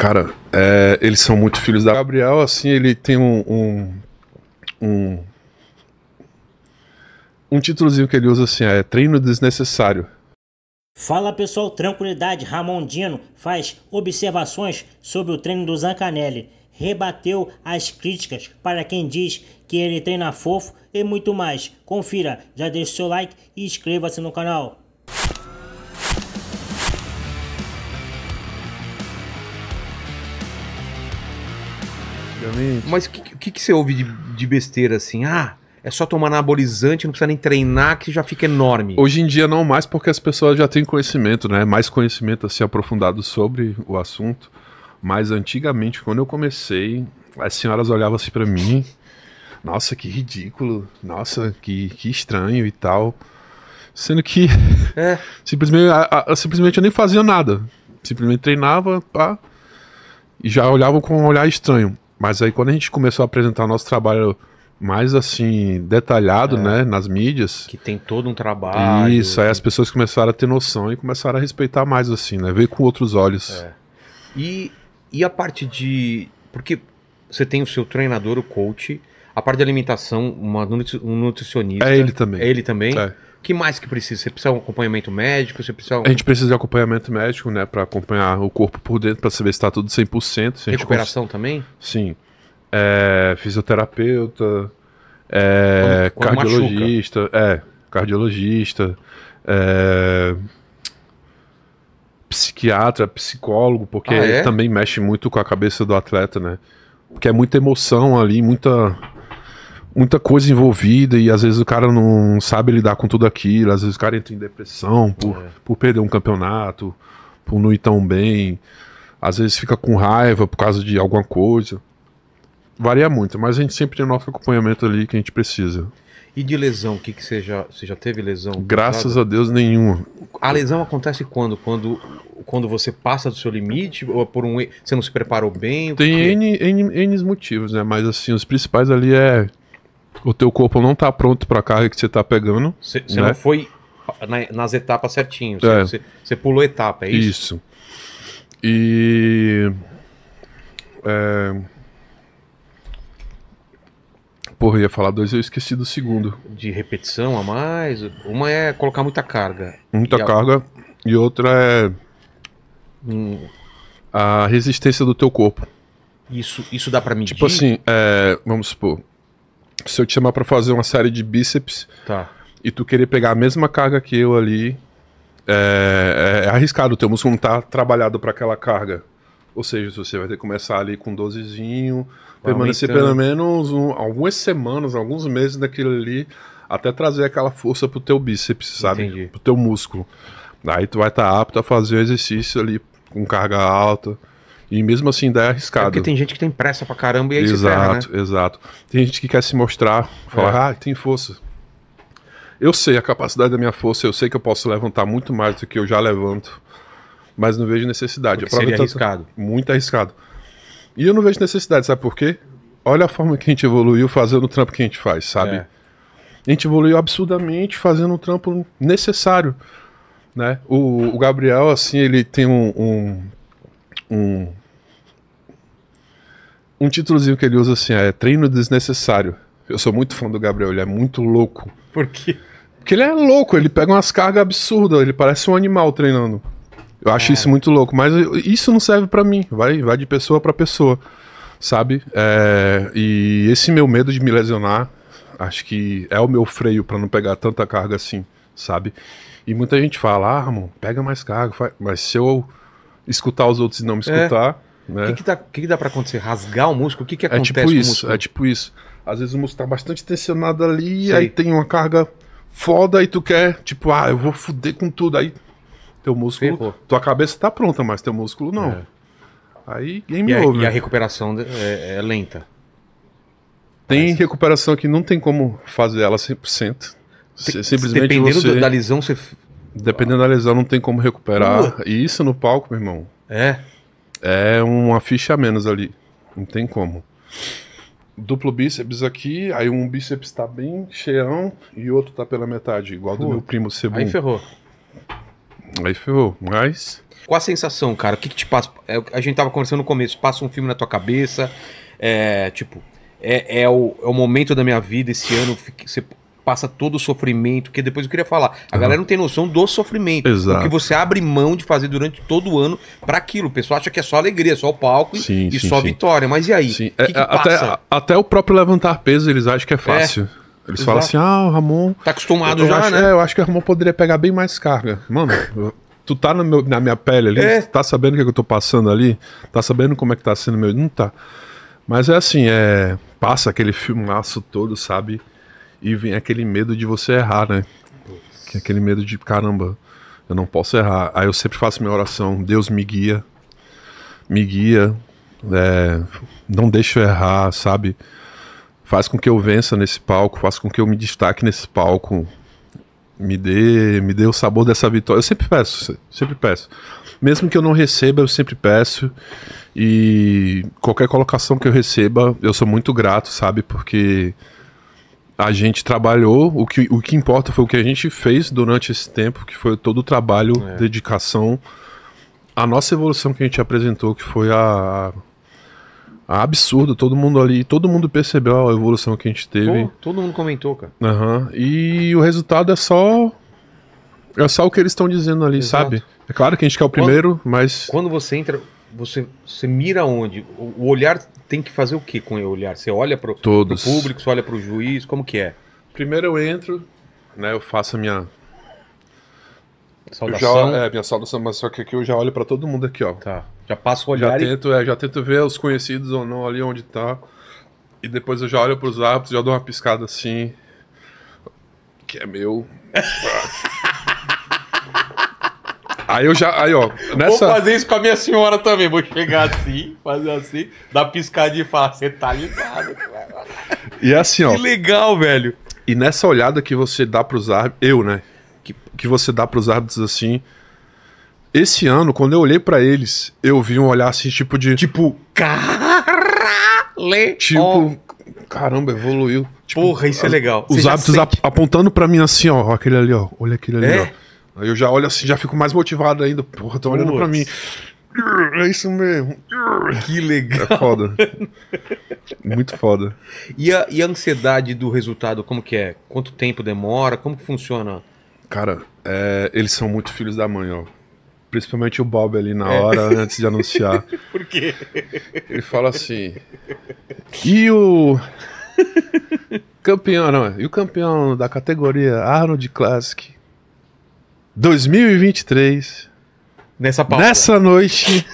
Cara, é, eles são muito filhos da Gabriel, assim, ele tem um, um, um um títulozinho que ele usa assim é treino desnecessário. Fala pessoal, tranquilidade, Ramondino faz observações sobre o treino do Zancanelli. Rebateu as críticas para quem diz que ele treina fofo e muito mais. Confira, já deixa o seu like e inscreva-se no canal. Obviamente. Mas o que, que, que, você ouve de, de besteira assim? Ah, é só tomar anabolizante, não precisa nem treinar, que já fica enorme. Hoje em dia não mais, porque as pessoas já têm conhecimento, né? Mais conhecimento assim aprofundado sobre o assunto. Mas antigamente, quando eu comecei, as senhoras olhavam assim para mim. Nossa, que ridículo. Nossa, que, que estranho e tal. Sendo que é. simplesmente, a, a, simplesmente eu nem fazia nada. Simplesmente treinava, pá. E já olhavam com um olhar estranho. Mas aí quando a gente começou a apresentar nosso trabalho mais assim, detalhado, é, né, nas mídias. Que tem todo um trabalho. Isso, aí as pessoas começaram a ter noção e começaram a respeitar mais, assim, né? Ver com outros olhos. É. E, e a parte de. Porque você tem o seu treinador, o coach, a parte de alimentação, uma, um nutricionista. É ele também. É ele também. É que mais que precisa? Você precisa de um acompanhamento médico? Você precisa... A gente precisa de acompanhamento médico, né? Para acompanhar o corpo por dentro, para saber se está tudo 100%. Se Recuperação cons... também? Sim. É, fisioterapeuta, é, cardiologista, machuca. é, cardiologista, é, psiquiatra, psicólogo, porque ah, é? também mexe muito com a cabeça do atleta, né? Porque é muita emoção ali, muita muita coisa envolvida e às vezes o cara não sabe lidar com tudo aquilo, às vezes o cara entra em depressão por, é. por perder um campeonato, por não ir tão bem, às vezes fica com raiva por causa de alguma coisa. Varia muito, mas a gente sempre tem o nosso acompanhamento ali que a gente precisa. E de lesão, o que, que você já. Você já teve lesão? Graças a Deus, nenhuma. A lesão acontece quando? Quando quando você passa do seu limite ou é por um você não se preparou bem? Tem é? N, N, N motivos, né? Mas assim, os principais ali é o teu corpo não tá pronto para a carga que você tá pegando. Você né? não foi nas etapas certinho. Você, é. pulou etapa, é isso? Isso. E. É... Porra, ia falar dois, eu esqueci do segundo. De repetição a mais? Uma é colocar muita carga. Muita e carga. A... E outra é. Hum. A resistência do teu corpo. Isso, isso dá para medir? Tipo assim, é, vamos supor, se eu te chamar para fazer uma série de bíceps tá. e tu querer pegar a mesma carga que eu ali, é, é, é arriscado, o teu músculo não tá trabalhado para aquela carga. Ou seja, você vai ter que começar ali com 12zinho, permanecer pelo menos um, algumas semanas, alguns meses naquilo ali, até trazer aquela força pro teu bíceps, sabe? Entendi. Pro teu músculo. Aí tu vai estar tá apto a fazer o exercício ali com carga alta. E mesmo assim dá é, é arriscado. É porque tem gente que tem pressa pra caramba e aí Exato, ferra, né? exato. Tem gente que quer se mostrar, falar, é. ah, tem força. Eu sei a capacidade da minha força, eu sei que eu posso levantar muito mais do que eu já levanto, mas não vejo necessidade. Porque seria tá arriscado. Muito arriscado. E eu não vejo necessidade, sabe por quê? Olha a forma que a gente evoluiu fazendo o trampo que a gente faz, sabe? É. A gente evoluiu absurdamente fazendo um trampo necessário. Né? O, o, Gabriel, assim, ele tem um, um um um títulozinho que ele usa assim, ah, é treino desnecessário. Eu sou muito fã do Gabriel, ele é muito louco. Por quê? Porque ele é louco, ele pega umas cargas absurdas, ele parece um animal treinando. Eu acho é. isso muito louco, mas isso não serve para mim, vai, vai de pessoa para pessoa, sabe? É, e esse meu medo de me lesionar, acho que é o meu freio para não pegar tanta carga assim, sabe? E muita gente fala, ah, Ramon, pega mais carga, mas se eu escutar os outros e não me é. escutar. O né? que, que, dá, tá, que, que dá para acontecer? Rasgar o músculo? O que, que é acontece tipo isso, músculo? É tipo isso. Às vezes o músculo tá bastante tensionado ali, Sei. aí tem uma carga foda e tu quer, tipo, ah, eu vou fuder com tudo. Aí teu músculo, Ferrou. tua cabeça tá pronta, mas teu músculo não. É. Aí game e a, E a recuperação é, é lenta. Tem recuperação que não tem como fazer ela 100%. Tem, simplesmente dependendo você... da lesão, você Dependendo da lesão, não tem como recuperar. E isso no palco, meu irmão. É. É uma ficha a menos ali. Não tem como. Duplo bíceps aqui, aí um bíceps tá bem cheão e outro tá pela metade, igual Pô. do meu primo Cebum. Aí ferrou. Aí ferrou, mas. Qual a sensação, cara? O que, que te passa? É a gente tava conversando no começo, passa um filme na tua cabeça. É, tipo, é, é, o, é o momento da minha vida esse ano. Você passa todo o sofrimento, que depois eu queria falar. A uhum. galera não tem noção do sofrimento. Exato. O que você abre mão de fazer durante todo o ano para aquilo. O pessoal acha que é só alegria, só o palco sim, e sim, só sim. vitória. Mas e aí? Que é, que até, até, o próprio levantar peso eles acham que é, é fácil. É. Eles Exato. falam assim, ah, o Ramon... Tá acostumado já, acho, né? É, eu acho que o Ramon poderia pegar bem mais carga. Mano, tu tá meu, na minha pele ali, é. tá sabendo o que, é que, eu tô passando ali, tá sabendo como é que tá sendo meu. Não tá. Mas é assim, é. Passa aquele filmaço todo, sabe? E vem aquele medo de você errar, né? Que é aquele medo de, caramba, eu não posso errar. Aí eu sempre faço minha oração, Deus me guia, me guia, é, não deixa eu errar, sabe? Faz com que eu vença nesse palco, faz com que eu me destaque nesse palco, me dê, me dê o sabor dessa vitória. Eu sempre peço, sempre peço. Mesmo que eu não receba, eu sempre peço. E qualquer colocação que eu receba, eu sou muito grato, sabe? Porque a gente trabalhou, o que, o que importa foi o que a gente fez durante esse tempo, que foi todo o trabalho, é. dedicação, a nossa evolução que a gente apresentou, que foi a, a absurdo, todo mundo ali, todo mundo percebeu a evolução que a gente teve. Pô, todo mundo comentou, cara. Uhum. E o resultado é só é só o que eles estão dizendo ali, Exato. sabe? É claro que a gente quer o primeiro, quando, mas quando você entra você, você mira onde? O olhar tem que fazer o que com o olhar? Você olha para o público, você olha para o juiz, como que é? Primeiro eu entro, né, eu faço a minha Saudação. Já, é, minha saudação, mas só que aqui eu já olho para todo mundo aqui, ó. Tá. Já passo o olhar. Já, e... tento, é, já tento ver os conhecidos ou não ali onde tá. E depois eu já olho para os árbitros, já dou uma piscada assim. Que é meu. Aí eu já. Aí, ó. Nessa... Vou fazer isso com a minha senhora também. Vou chegar assim, fazer assim, dar piscadinha e falar: você tá ligado, cara. E é assim, ó. Que legal, velho. E nessa olhada que você dá pros árbitros. Eu, né? Que, que você dá pros árbitros assim. Esse ano, quando eu olhei para eles, eu vi um olhar assim, tipo de. Tipo, caralho! Tipo, caramba, evoluiu. Tipo, Porra, isso é legal. Os árbitros ap apontando para mim assim, ó, aquele ali, ó, olha aquele ali, é? ó. Aí eu já olho assim, já fico mais motivado ainda. Porra, tô olhando Putz. pra mim. É isso mesmo. Que legal. É foda. Muito foda. E a, e a ansiedade do resultado, como que é? Quanto tempo demora? Como que funciona? Cara, é, eles são muito filhos da mãe, ó. Principalmente o Bob ali na é. hora, é. antes de anunciar. Por quê? Ele fala assim. E o. Campeão, não, é? e o campeão da categoria Arnold Classic 2023. Nessa pauta. Nessa noite.